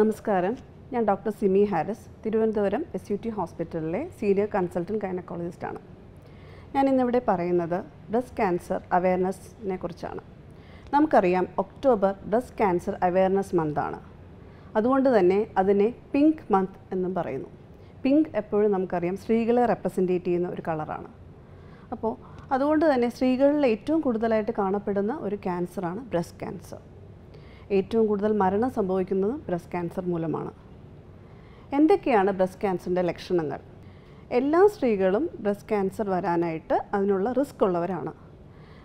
നമസ്കാരം ഞാൻ doctor Simi Haris Thiruvananthapuram S U T ഹോസ്പിറ്റലിലെ സീനിയർ കൺസൾട്ടൻറ്റ് ഗൈനക്കോളജിസ്റ്റാണ് ഞാൻ ഇന്നിവിടെ പറയുന്നത് ബ്രസ്റ്റ് ക്യാൻസർ അവയർനെസ്സിനെ കുറിച്ചാണ് നമുക്കറിയാം ഒക്ടോബർ ബ്രസ്റ്റ് ക്യാൻസർ അവയർനെസ് മന്താണ് അതുകൊണ്ട് തന്നെ അതിനെ പിങ്ക് മന്ത് എന്നും പറയുന്നു പിങ്ക് എപ്പോഴും നമുക്കറിയാം സ്ത്രീകളെ റെപ്രസെൻറ്റേറ്റ് ചെയ്യുന്ന ഒരു കളറാണ് അപ്പോൾ അതുകൊണ്ട് തന്നെ സ്ത്രീകളിൽ ഏറ്റവും കൂടുതലായിട്ട് കാണപ്പെടുന്ന ഒരു ക്യാൻസറാണ് ബ്രസ്റ്റ് ക്യാൻസർ ഏറ്റവും കൂടുതൽ മരണം സംഭവിക്കുന്നത് ബ്രസ്റ്റ് ക്യാൻസർ മൂലമാണ് എന്തൊക്കെയാണ് ബ്രസ്റ്റ് ക്യാൻസറിൻ്റെ ലക്ഷണങ്ങൾ എല്ലാ സ്ത്രീകളും ബ്രസ്റ്റ് ക്യാൻസർ വരാനായിട്ട് അതിനുള്ള റിസ്ക് ഉള്ളവരാണ്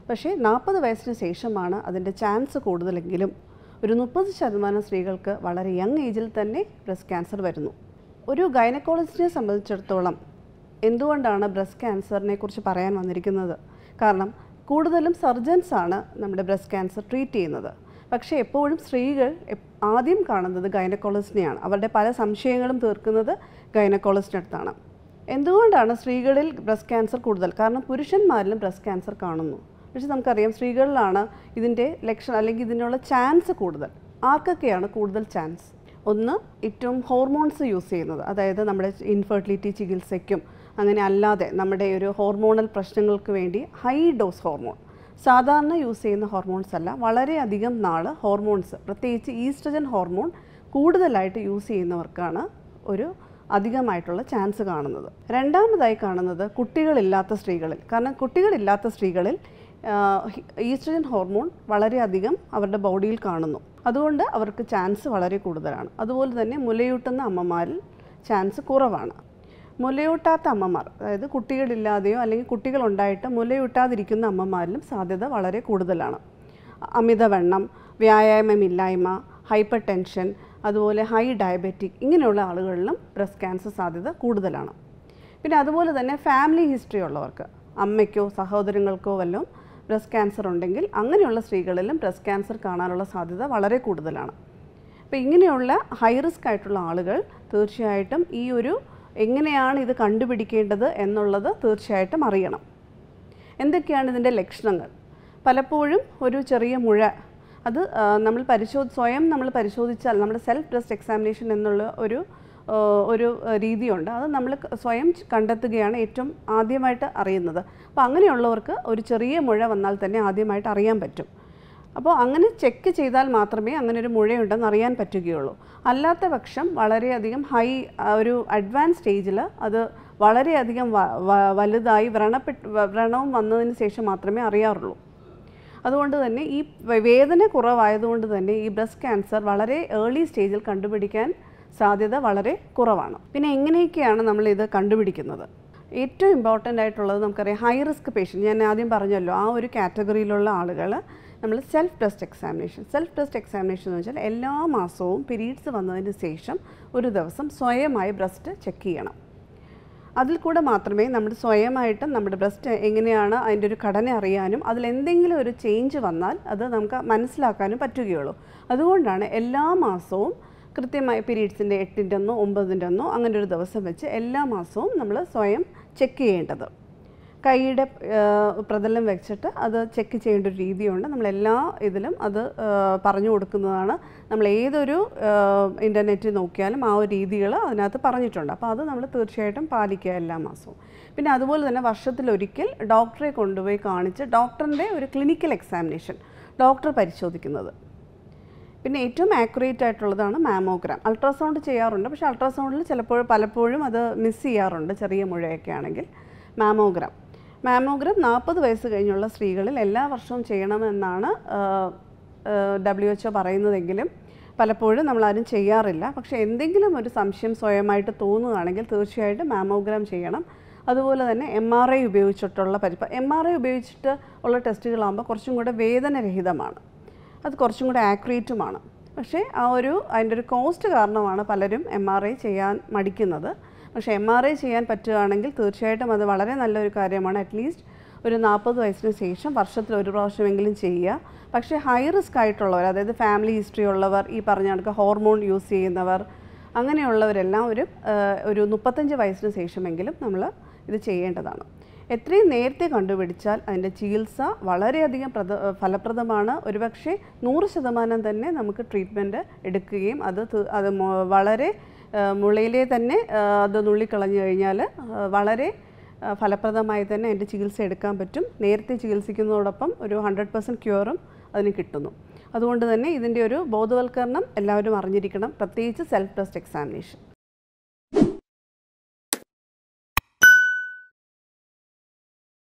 പക്ഷേ നാൽപ്പത് വയസ്സിന് ശേഷമാണ് അതിൻ്റെ ചാൻസ് കൂടുതലെങ്കിലും ഒരു മുപ്പത് ശതമാനം സ്ത്രീകൾക്ക് വളരെ യങ് ഏജിൽ തന്നെ ബ്രസ്റ്റ് ക്യാൻസർ വരുന്നു ഒരു ഗൈനക്കോളജിസ്റ്റിനെ സംബന്ധിച്ചിടത്തോളം എന്തുകൊണ്ടാണ് ബ്രസ്റ്റ് ക്യാൻസറിനെ കുറിച്ച് പറയാൻ വന്നിരിക്കുന്നത് കാരണം കൂടുതലും സർജൻസാണ് നമ്മുടെ ബ്രസ്റ്റ് ക്യാൻസർ ട്രീറ്റ് ചെയ്യുന്നത് പക്ഷേ എപ്പോഴും സ്ത്രീകൾ ആദ്യം കാണുന്നത് ഗൈനക്കോളജിസ്റ്റിനെയാണ് അവരുടെ പല സംശയങ്ങളും തീർക്കുന്നത് ഗൈനക്കോളജിസ്റ്റിനടുത്താണ് എന്തുകൊണ്ടാണ് സ്ത്രീകളിൽ ബ്രസ്റ്റ് ക്യാൻസർ കൂടുതൽ കാരണം പുരുഷന്മാരിലും ബ്രസ്റ്റ് ക്യാൻസർ കാണുന്നു പക്ഷെ നമുക്കറിയാം സ്ത്രീകളിലാണ് ഇതിൻ്റെ ലക്ഷണം അല്ലെങ്കിൽ ഇതിനുള്ള ചാൻസ് കൂടുതൽ ആർക്കൊക്കെയാണ് കൂടുതൽ ചാൻസ് ഒന്ന് ഏറ്റവും ഹോർമോൺസ് യൂസ് ചെയ്യുന്നത് അതായത് നമ്മുടെ ഇൻഫെർട്ടിലിറ്റി ചികിത്സയ്ക്കും അങ്ങനെ അല്ലാതെ നമ്മുടെ ഒരു ഹോർമോണൽ പ്രശ്നങ്ങൾക്ക് വേണ്ടി ഹൈ ഡോസ് ഹോർമോൺ സാധാരണ യൂസ് ചെയ്യുന്ന ഹോർമോൺസ് അല്ല വളരെയധികം നാൾ ഹോർമോൺസ് പ്രത്യേകിച്ച് ഈസ്ട്രജൻ ഹോർമോൺ കൂടുതലായിട്ട് യൂസ് ചെയ്യുന്നവർക്കാണ് ഒരു അധികമായിട്ടുള്ള ചാൻസ് കാണുന്നത് രണ്ടാമതായി കാണുന്നത് കുട്ടികളില്ലാത്ത സ്ത്രീകളിൽ കാരണം കുട്ടികളില്ലാത്ത സ്ത്രീകളിൽ ഈസ്ട്രജൻ ഹോർമോൺ വളരെയധികം അവരുടെ ബോഡിയിൽ കാണുന്നു അതുകൊണ്ട് അവർക്ക് ചാൻസ് വളരെ കൂടുതലാണ് അതുപോലെ തന്നെ മുലയൂട്ടുന്ന അമ്മമാരിൽ ചാൻസ് കുറവാണ് മുലയൂട്ടാത്ത അമ്മമാർ അതായത് കുട്ടികളില്ലാതെയോ അല്ലെങ്കിൽ കുട്ടികളുണ്ടായിട്ട് മുലയൂട്ടാതിരിക്കുന്ന അമ്മമാരിലും സാധ്യത വളരെ കൂടുതലാണ് അമിതവണ്ണം വ്യായാമമില്ലായ്മ ഹൈപ്പർ ടെൻഷൻ അതുപോലെ ഹൈ ഡയബറ്റിക് ഇങ്ങനെയുള്ള ആളുകളിലും ബ്രസ്റ്റ് ക്യാൻസർ സാധ്യത കൂടുതലാണ് പിന്നെ അതുപോലെ തന്നെ ഫാമിലി ഹിസ്റ്ററി ഉള്ളവർക്ക് അമ്മയ്ക്കോ സഹോദരങ്ങൾക്കോ വല്ലതും ബ്രസ്റ്റ് ക്യാൻസർ ഉണ്ടെങ്കിൽ അങ്ങനെയുള്ള സ്ത്രീകളിലും ബ്രസ്റ്റ് ക്യാൻസർ കാണാനുള്ള സാധ്യത വളരെ കൂടുതലാണ് അപ്പോൾ ഇങ്ങനെയുള്ള ഹൈ റിസ്ക് ആയിട്ടുള്ള ആളുകൾ തീർച്ചയായിട്ടും ഈ ഒരു എങ്ങനെയാണ് ഇത് കണ്ടുപിടിക്കേണ്ടത് എന്നുള്ളത് തീർച്ചയായിട്ടും അറിയണം എന്തൊക്കെയാണ് ഇതിൻ്റെ ലക്ഷണങ്ങൾ പലപ്പോഴും ഒരു ചെറിയ മുഴ അത് നമ്മൾ പരിശോധി സ്വയം നമ്മൾ പരിശോധിച്ചാൽ നമ്മുടെ സെൽഫ് ബ്രസ്റ്റ് എക്സാമിനേഷൻ എന്നുള്ള ഒരു ഒരു രീതിയുണ്ട് അത് നമ്മൾ സ്വയം കണ്ടെത്തുകയാണ് ഏറ്റവും ആദ്യമായിട്ട് അറിയുന്നത് അപ്പോൾ അങ്ങനെയുള്ളവർക്ക് ഒരു ചെറിയ മുഴ വന്നാൽ തന്നെ ആദ്യമായിട്ട് അറിയാൻ പറ്റും അപ്പോൾ അങ്ങനെ ചെക്ക് ചെയ്താൽ മാത്രമേ അങ്ങനെ ഒരു മുഴയുണ്ടെന്ന് അറിയാൻ പറ്റുകയുള്ളൂ അല്ലാത്ത പക്ഷം വളരെയധികം ഹൈ ഒരു അഡ്വാൻസ് സ്റ്റേജിൽ അത് വളരെയധികം വലുതായി വ്രണപ്പെട്ട് വ്രണവും വന്നതിന് ശേഷം മാത്രമേ അറിയാറുള്ളൂ അതുകൊണ്ട് തന്നെ ഈ വേദന കുറവായതുകൊണ്ട് തന്നെ ഈ ബ്രസ്റ്റ് ക്യാൻസർ വളരെ ഏർലി സ്റ്റേജിൽ കണ്ടുപിടിക്കാൻ സാധ്യത വളരെ കുറവാണ് പിന്നെ എങ്ങനെയൊക്കെയാണ് നമ്മൾ ഇത് കണ്ടുപിടിക്കുന്നത് ഏറ്റവും ഇമ്പോർട്ടൻ്റ് ആയിട്ടുള്ളത് നമുക്കറിയാം ഹൈ റിസ്ക് പേഷ്യൻറ്റ് ഞാൻ ആദ്യം പറഞ്ഞല്ലോ ആ ഒരു കാറ്റഗറിയിലുള്ള ആളുകൾ നമ്മൾ self test examination self test examination എന്ന് വെച്ചാൽ എല്ലാ മാസവും പീരീഡ്സ് വന്നതിന് ശേഷം ഒരു ദിവസം സ്വയമായി ബ്രസ്റ്റ് ചെക്ക് ചെയ്യണം അതിൽ കൂടെ മാത്രമേ നമ്മൾ സ്വയമായിട്ട് നമ്മുടെ ബ്രസ്റ്റ് എങ്ങനെയാണ് അതിൻ്റെ ഒരു ഘടന അറിയാനും അതിലെന്തെങ്കിലും ഒരു ചേഞ്ച് വന്നാൽ അത് നമുക്ക് മനസ്സിലാക്കാനും പറ്റുകയുള്ളൂ അതുകൊണ്ടാണ് എല്ലാ മാസവും കൃത്യമായി പീരീഡ്സിൻ്റെ എട്ടിൻ്റെ ഒന്നോ ഒമ്പതിൻ്റെ ഒന്നോ അങ്ങനെ ഒരു ദിവസം വെച്ച് എല്ലാ മാസവും നമ്മൾ സ്വയം ചെക്ക് ചെയ്യേണ്ടത് കൈയുടെ പ്രതലം വെച്ചിട്ട് അത് ചെക്ക് ചെയ്യേണ്ട ഒരു രീതിയുണ്ട് നമ്മളെല്ലാ ഇതിലും അത് പറഞ്ഞു കൊടുക്കുന്നതാണ് നമ്മൾ ഏതൊരു ഇൻ്റർനെറ്റ് നോക്കിയാലും ആ ഒരു രീതികൾ അതിനകത്ത് പറഞ്ഞിട്ടുണ്ട് അപ്പോൾ അത് നമ്മൾ തീർച്ചയായിട്ടും പാലിക്കുക എല്ലാ മാസവും പിന്നെ അതുപോലെ തന്നെ വർഷത്തിലൊരിക്കൽ ഡോക്ടറെ കൊണ്ടുപോയി കാണിച്ച് ഡോക്ടറിൻ്റെ ഒരു ക്ലിനിക്കൽ എക്സാമിനേഷൻ ഡോക്ടർ പരിശോധിക്കുന്നത് പിന്നെ ഏറ്റവും ആക്യുറേറ്റ് ആയിട്ടുള്ളതാണ് മാമോഗ്രാം അൾട്രാസൗണ്ട് ചെയ്യാറുണ്ട് പക്ഷേ അൾട്രാസൗണ്ടിൽ ചിലപ്പോൾ പലപ്പോഴും അത് മിസ് ചെയ്യാറുണ്ട് ചെറിയ മുഴയൊക്കെ ആണെങ്കിൽ മാമോഗ്രാം മാമോഗ്രാം നാൽപ്പത് വയസ്സ് കഴിഞ്ഞുള്ള സ്ത്രീകളിൽ എല്ലാ വർഷവും ചെയ്യണമെന്നാണ് ഡബ്ല്യു എച്ച് പറയുന്നതെങ്കിലും പലപ്പോഴും നമ്മളാരും ചെയ്യാറില്ല പക്ഷേ എന്തെങ്കിലും ഒരു സംശയം സ്വയമായിട്ട് തോന്നുകയാണെങ്കിൽ തീർച്ചയായിട്ടും മാമോഗ്രാം ചെയ്യണം അതുപോലെ തന്നെ എം ആർ ഐ ഉപയോഗിച്ചിട്ടുള്ള പരിപ്പ എം ആർ ഐ ഉപയോഗിച്ചിട്ട് ഉള്ള ടെസ്റ്റുകളാകുമ്പോൾ കുറച്ചും കൂടെ വേദനരഹിതമാണ് അത് കുറച്ചും കൂടെ ആക്യുറേറ്റുമാണ് പക്ഷേ ആ ഒരു അതിൻ്റെ ഒരു കോസ്റ്റ് കാരണമാണ് പലരും എം ആർ ഐ ചെയ്യാൻ മടിക്കുന്നത് പക്ഷേ എം ആർ ഐ ചെയ്യാൻ പറ്റുകയാണെങ്കിൽ തീർച്ചയായിട്ടും അത് വളരെ നല്ലൊരു കാര്യമാണ് അറ്റ്ലീസ്റ്റ് ഒരു നാൽപ്പത് വയസ്സിന് ശേഷം വർഷത്തിൽ ഒരു പ്രാവശ്യമെങ്കിലും ചെയ്യുക പക്ഷേ ഹൈ റിസ്ക് ആയിട്ടുള്ളവർ അതായത് ഫാമിലി ഹിസ്റ്ററി ഉള്ളവർ ഈ പറഞ്ഞ കണക്ക് ഹോർമോൺ യൂസ് ചെയ്യുന്നവർ അങ്ങനെയുള്ളവരെല്ലാം ഒരു ഒരു മുപ്പത്തഞ്ച് വയസ്സിന് ശേഷമെങ്കിലും നമ്മൾ ഇത് ചെയ്യേണ്ടതാണ് എത്രയും നേരത്തെ കണ്ടുപിടിച്ചാൽ അതിൻ്റെ ചികിത്സ വളരെയധികം പ്രദ ഫലപ്രദമാണ് ഒരുപക്ഷെ നൂറ് ശതമാനം തന്നെ നമുക്ക് ട്രീറ്റ്മെൻറ്റ് എടുക്കുകയും അത് അത് വളരെ മുളയിലെ തന്നെ അത് നുള്ളിക്കളഞ്ഞു കഴിഞ്ഞാൽ വളരെ ഫലപ്രദമായി തന്നെ അതിൻ്റെ ചികിത്സ എടുക്കാൻ പറ്റും നേരത്തെ ചികിത്സിക്കുന്നതോടൊപ്പം ഒരു ഹൺഡ്രഡ് പെർസെൻറ്റ് ക്യൂറും അതിന് കിട്ടുന്നു അതുകൊണ്ട് തന്നെ ഇതിൻ്റെ ഒരു ബോധവൽക്കരണം എല്ലാവരും അറിഞ്ഞിരിക്കണം പ്രത്യേകിച്ച് സെൽഫ് ടെസ്റ്റ് എക്സാമിനേഷൻ